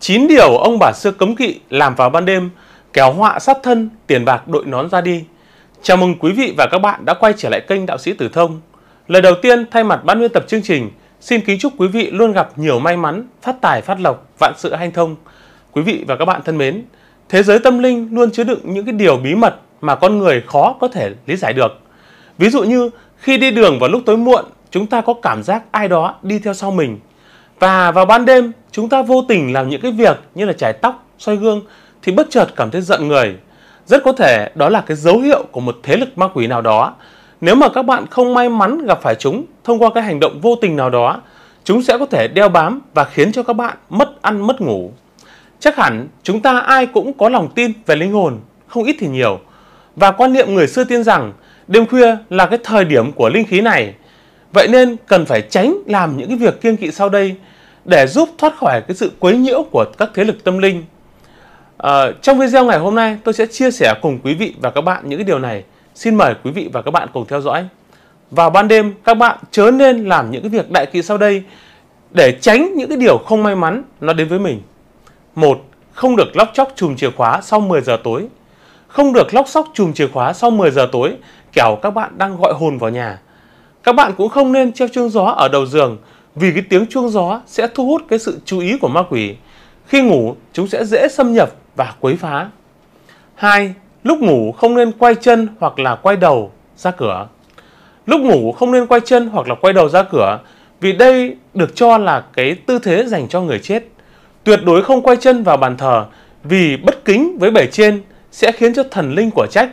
9 điều ông bà xưa cấm kỵ làm vào ban đêm, kéo họa sát thân, tiền bạc đội nón ra đi. Chào mừng quý vị và các bạn đã quay trở lại kênh Đạo sĩ Tử Thông. Lời đầu tiên, thay mặt ban biên tập chương trình, xin kính chúc quý vị luôn gặp nhiều may mắn, phát tài phát lộc, vạn sự hanh thông. Quý vị và các bạn thân mến, thế giới tâm linh luôn chứa đựng những cái điều bí mật mà con người khó có thể lý giải được. Ví dụ như khi đi đường vào lúc tối muộn, chúng ta có cảm giác ai đó đi theo sau mình. Và vào ban đêm, Chúng ta vô tình làm những cái việc như là chải tóc, xoay gương thì bất chợt cảm thấy giận người. Rất có thể đó là cái dấu hiệu của một thế lực ma quỷ nào đó. Nếu mà các bạn không may mắn gặp phải chúng thông qua cái hành động vô tình nào đó, chúng sẽ có thể đeo bám và khiến cho các bạn mất ăn mất ngủ. Chắc hẳn chúng ta ai cũng có lòng tin về linh hồn, không ít thì nhiều. Và quan niệm người xưa tiên rằng đêm khuya là cái thời điểm của linh khí này. Vậy nên cần phải tránh làm những cái việc kiêng kỵ sau đây để giúp thoát khỏi cái sự quấy nhiễu của các thế lực tâm linh. À, trong video ngày hôm nay tôi sẽ chia sẻ cùng quý vị và các bạn những cái điều này. Xin mời quý vị và các bạn cùng theo dõi. Vào ban đêm các bạn chớ nên làm những cái việc đại kỵ sau đây để tránh những cái điều không may mắn nó đến với mình. Một, Không được lóc chóc chùm chìa khóa sau 10 giờ tối. Không được lóc sóc chùm chìa khóa sau 10 giờ tối, kẻo các bạn đang gọi hồn vào nhà. Các bạn cũng không nên treo chuông gió ở đầu giường vì cái tiếng chuông gió sẽ thu hút cái sự chú ý của ma quỷ. Khi ngủ, chúng sẽ dễ xâm nhập và quấy phá. 2. Lúc ngủ không nên quay chân hoặc là quay đầu ra cửa. Lúc ngủ không nên quay chân hoặc là quay đầu ra cửa vì đây được cho là cái tư thế dành cho người chết. Tuyệt đối không quay chân vào bàn thờ vì bất kính với bể trên sẽ khiến cho thần linh của trách,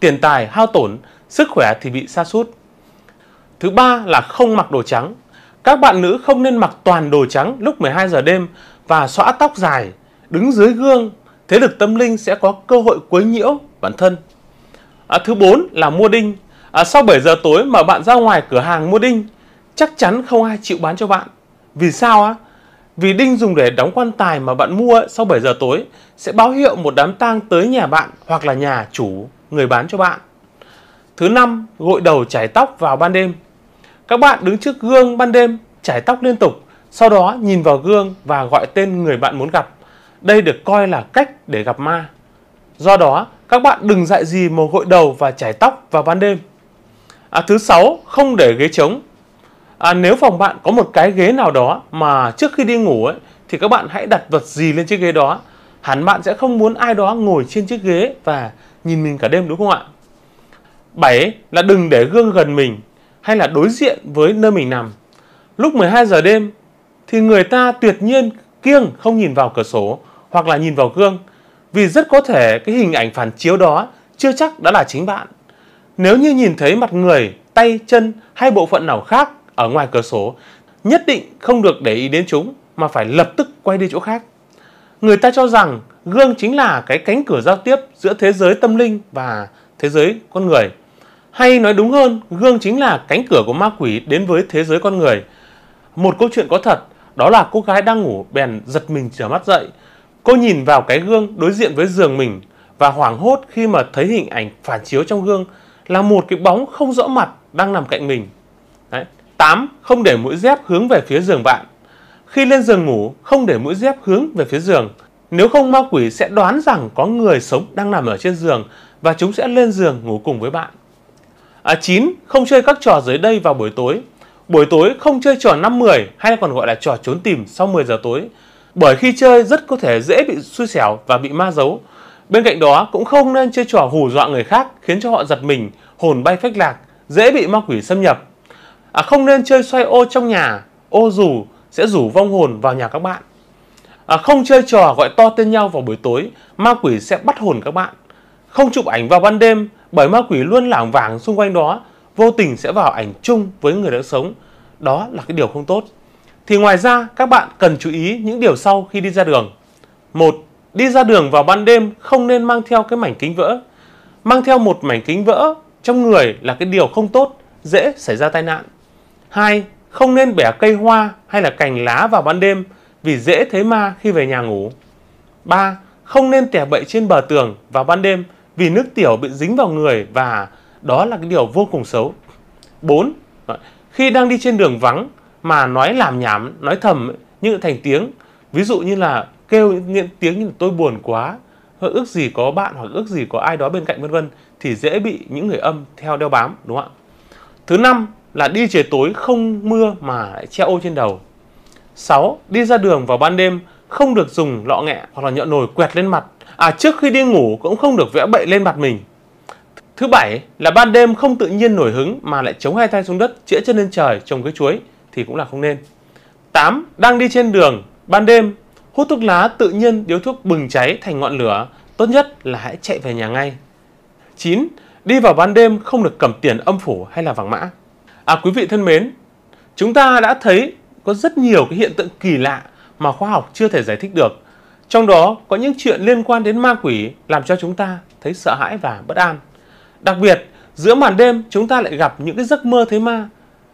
tiền tài hao tổn, sức khỏe thì bị sa sút. Thứ ba là không mặc đồ trắng. Các bạn nữ không nên mặc toàn đồ trắng lúc 12 giờ đêm và xõa tóc dài, đứng dưới gương, thế lực tâm linh sẽ có cơ hội quấy nhiễu bản thân. À, thứ 4 là mua đinh. À, sau 7 giờ tối mà bạn ra ngoài cửa hàng mua đinh, chắc chắn không ai chịu bán cho bạn. Vì sao á? Vì đinh dùng để đóng quan tài mà bạn mua sau 7 giờ tối sẽ báo hiệu một đám tang tới nhà bạn hoặc là nhà chủ người bán cho bạn. Thứ năm, gội đầu chải tóc vào ban đêm. Các bạn đứng trước gương ban đêm chải tóc liên tục, sau đó nhìn vào gương và gọi tên người bạn muốn gặp. Đây được coi là cách để gặp ma. Do đó, các bạn đừng dạy gì mồ gội đầu và chải tóc vào ban đêm. À, thứ sáu, không để ghế trống. À, nếu phòng bạn có một cái ghế nào đó mà trước khi đi ngủ ấy, thì các bạn hãy đặt vật gì lên chiếc ghế đó. Hẳn bạn sẽ không muốn ai đó ngồi trên chiếc ghế và nhìn mình cả đêm đúng không ạ? 7. Là đừng để gương gần mình hay là đối diện với nơi mình nằm lúc 12 giờ đêm thì người ta tuyệt nhiên kiêng không nhìn vào cửa sổ hoặc là nhìn vào gương vì rất có thể cái hình ảnh phản chiếu đó chưa chắc đã là chính bạn. Nếu như nhìn thấy mặt người, tay, chân hay bộ phận nào khác ở ngoài cửa sổ, nhất định không được để ý đến chúng mà phải lập tức quay đi chỗ khác. Người ta cho rằng gương chính là cái cánh cửa giao tiếp giữa thế giới tâm linh và thế giới con người. Hay nói đúng hơn, gương chính là cánh cửa của ma quỷ đến với thế giới con người – một câu chuyện có thật, đó là cô gái đang ngủ bèn giật mình trở mắt dậy. Cô nhìn vào cái gương đối diện với giường mình và hoảng hốt khi mà thấy hình ảnh phản chiếu trong gương là một cái bóng không rõ mặt đang nằm cạnh mình. Đấy. 8. Không để mũi dép hướng về phía giường bạn. Khi lên giường ngủ, không để mũi dép hướng về phía giường. Nếu không ma quỷ sẽ đoán rằng có người sống đang nằm ở trên giường và chúng sẽ lên giường ngủ cùng với bạn. À, 9. Không chơi các trò dưới đây vào buổi tối. Buổi tối không chơi trò 5-10 hay còn gọi là trò trốn tìm sau 10 giờ tối. Bởi khi chơi rất có thể dễ bị xui xẻo và bị ma giấu. Bên cạnh đó cũng không nên chơi trò hù dọa người khác khiến cho họ giật mình, hồn bay phách lạc, dễ bị ma quỷ xâm nhập. À, không nên chơi xoay ô trong nhà, ô dù sẽ rủ vong hồn vào nhà các bạn. À, không chơi trò gọi to tên nhau vào buổi tối, ma quỷ sẽ bắt hồn các bạn. Không chụp ảnh vào ban đêm bởi ma quỷ luôn lảng vảng xung quanh đó vô tình sẽ vào ảnh chung với người đang sống. Đó là cái điều không tốt. Thì ngoài ra các bạn cần chú ý những điều sau khi đi ra đường. một Đi ra đường vào ban đêm không nên mang theo cái mảnh kính vỡ. Mang theo một mảnh kính vỡ trong người là cái điều không tốt, dễ xảy ra tai nạn. hai Không nên bẻ cây hoa hay là cành lá vào ban đêm vì dễ thấy ma khi về nhà ngủ. 3. Không nên tẻ bậy trên bờ tường vào ban đêm vì nước tiểu bị dính vào người và đó là cái điều vô cùng xấu 4 khi đang đi trên đường vắng mà nói làm nhảm nói thầm như thành tiếng ví dụ như là kêu những tiếng như là tôi buồn quá hoặc ước gì có bạn hoặc ước gì có ai đó bên cạnh vân vân thì dễ bị những người âm theo đeo bám đúng không ạ thứ năm là đi trời tối không mưa mà lại treo ô trên đầu 6. Đi ra đường vào ban đêm không được dùng lọ nghẹ hoặc là nhựa nồi quẹt lên mặt. À trước khi đi ngủ cũng không được vẽ bậy lên mặt mình. Thứ bảy là ban đêm không tự nhiên nổi hứng mà lại chống hai tay xuống đất, chĩa chân lên trời trồng cái chuối thì cũng là không nên. 8. Đang đi trên đường, ban đêm, hút thuốc lá tự nhiên điếu thuốc bừng cháy thành ngọn lửa, tốt nhất là hãy chạy về nhà ngay. 9. Đi vào ban đêm không được cầm tiền âm phủ hay là vàng mã. À quý vị thân mến, chúng ta đã thấy có rất nhiều cái hiện tượng kỳ lạ mà khoa học chưa thể giải thích được. Trong đó có những chuyện liên quan đến ma quỷ làm cho chúng ta thấy sợ hãi và bất an. Đặc biệt, giữa màn đêm chúng ta lại gặp những cái giấc mơ thấy ma.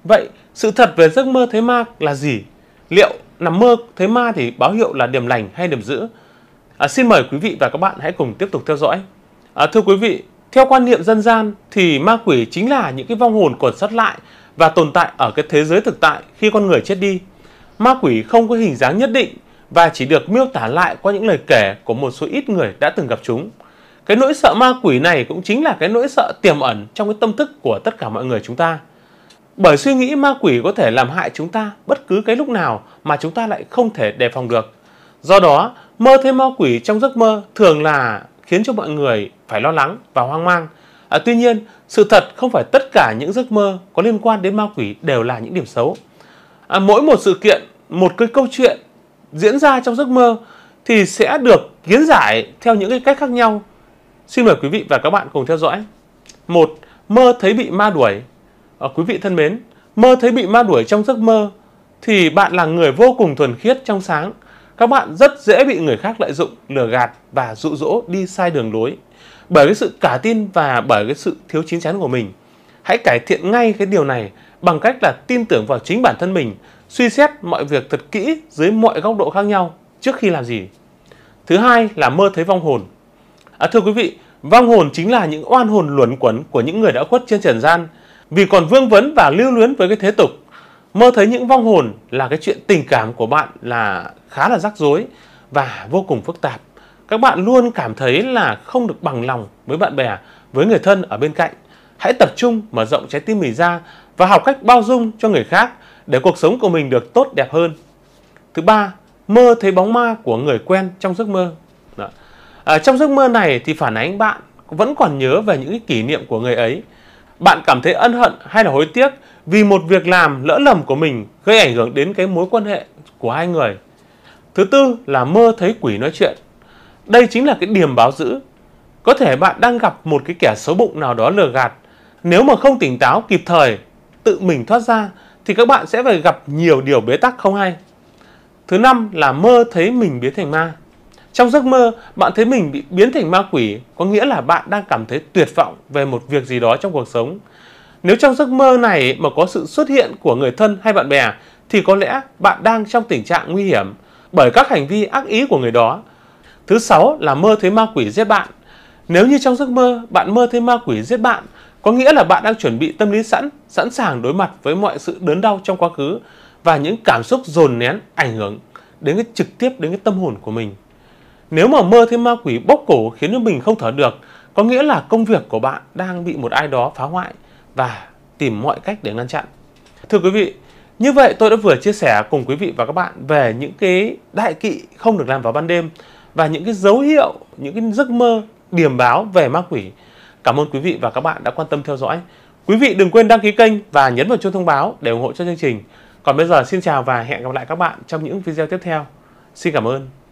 Vậy, sự thật về giấc mơ thấy ma là gì? Liệu nằm mơ thấy ma thì báo hiệu là điểm lành hay điểm dữ? À, xin mời quý vị và các bạn hãy cùng tiếp tục theo dõi. À, thưa quý vị, theo quan niệm dân gian thì ma quỷ chính là những cái vong hồn còn sót lại và tồn tại ở cái thế giới thực tại khi con người chết đi. Ma quỷ không có hình dáng nhất định và chỉ được miêu tả lại qua những lời kể của một số ít người đã từng gặp chúng cái nỗi sợ ma quỷ này cũng chính là cái nỗi sợ tiềm ẩn trong cái tâm thức của tất cả mọi người chúng ta bởi suy nghĩ ma quỷ có thể làm hại chúng ta bất cứ cái lúc nào mà chúng ta lại không thể đề phòng được do đó mơ thấy ma quỷ trong giấc mơ thường là khiến cho mọi người phải lo lắng và hoang mang à, tuy nhiên sự thật không phải tất cả những giấc mơ có liên quan đến ma quỷ đều là những điểm xấu à, mỗi một sự kiện một cái câu chuyện diễn ra trong giấc mơ thì sẽ được kiến giải theo những cái cách khác nhau Xin mời quý vị và các bạn cùng theo dõi. một Mơ thấy bị ma đuổi. À, quý vị thân mến, mơ thấy bị ma đuổi trong giấc mơ thì bạn là người vô cùng thuần khiết trong sáng. Các bạn rất dễ bị người khác lợi dụng, lừa gạt và dụ dỗ đi sai đường lối bởi cái sự cả tin và bởi cái sự thiếu chín chắn của mình. Hãy cải thiện ngay cái điều này bằng cách là tin tưởng vào chính bản thân mình, suy xét mọi việc thật kỹ dưới mọi góc độ khác nhau trước khi làm gì. Thứ hai là mơ thấy vong hồn. À, thưa quý vị, vong hồn chính là những oan hồn luẩn quẩn của những người đã khuất trên trần gian vì còn vương vấn và lưu luyến với cái thế tục. Mơ thấy những vong hồn là cái chuyện tình cảm của bạn là khá là rắc rối và vô cùng phức tạp. Các bạn luôn cảm thấy là không được bằng lòng với bạn bè, với người thân ở bên cạnh. Hãy tập trung mở rộng trái tim mình ra và học cách bao dung cho người khác để cuộc sống của mình được tốt đẹp hơn. Thứ ba, mơ thấy bóng ma của người quen trong giấc mơ. À, trong giấc mơ này thì phản ánh bạn vẫn còn nhớ về những kỷ niệm của người ấy. Bạn cảm thấy ân hận hay là hối tiếc vì một việc làm lỡ lầm của mình gây ảnh hưởng đến cái mối quan hệ của hai người. Thứ tư là mơ thấy quỷ nói chuyện. Đây chính là cái điểm báo dữ. Có thể bạn đang gặp một cái kẻ xấu bụng nào đó lừa gạt. Nếu mà không tỉnh táo kịp thời, tự mình thoát ra thì các bạn sẽ phải gặp nhiều điều bế tắc không hay. Thứ năm là mơ thấy mình biến thành ma. Trong giấc mơ, bạn thấy mình bị biến thành ma quỷ, có nghĩa là bạn đang cảm thấy tuyệt vọng về một việc gì đó trong cuộc sống. Nếu trong giấc mơ này mà có sự xuất hiện của người thân hay bạn bè, thì có lẽ bạn đang trong tình trạng nguy hiểm bởi các hành vi ác ý của người đó. Thứ sáu là mơ thấy ma quỷ giết bạn. Nếu như trong giấc mơ bạn mơ thấy ma quỷ giết bạn, có nghĩa là bạn đang chuẩn bị tâm lý sẵn, sẵn sàng đối mặt với mọi sự đớn đau trong quá khứ và những cảm xúc dồn nén ảnh hưởng đến cái trực tiếp đến cái tâm hồn của mình. Nếu mà mơ thấy ma quỷ bốc cổ khiến cho mình không thở được, có nghĩa là công việc của bạn đang bị một ai đó phá hoại và tìm mọi cách để ngăn chặn. Thưa quý vị, như vậy tôi đã vừa chia sẻ cùng quý vị và các bạn về những cái đại kỵ không được làm vào ban đêm và những cái dấu hiệu, những cái giấc mơ điểm báo về ma quỷ. Cảm ơn quý vị và các bạn đã quan tâm theo dõi. Quý vị đừng quên đăng ký kênh và nhấn vào chuông thông báo để ủng hộ cho chương trình. Còn bây giờ xin chào và hẹn gặp lại các bạn trong những video tiếp theo. Xin cảm ơn.